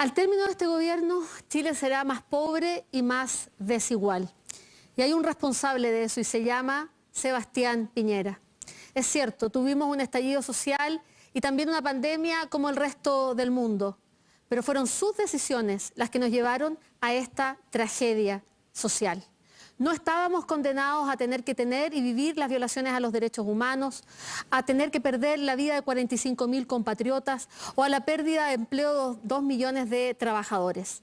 Al término de este gobierno, Chile será más pobre y más desigual. Y hay un responsable de eso y se llama Sebastián Piñera. Es cierto, tuvimos un estallido social y también una pandemia como el resto del mundo, pero fueron sus decisiones las que nos llevaron a esta tragedia social. No estábamos condenados a tener que tener y vivir las violaciones a los derechos humanos, a tener que perder la vida de 45 mil compatriotas o a la pérdida de empleo de 2 millones de trabajadores.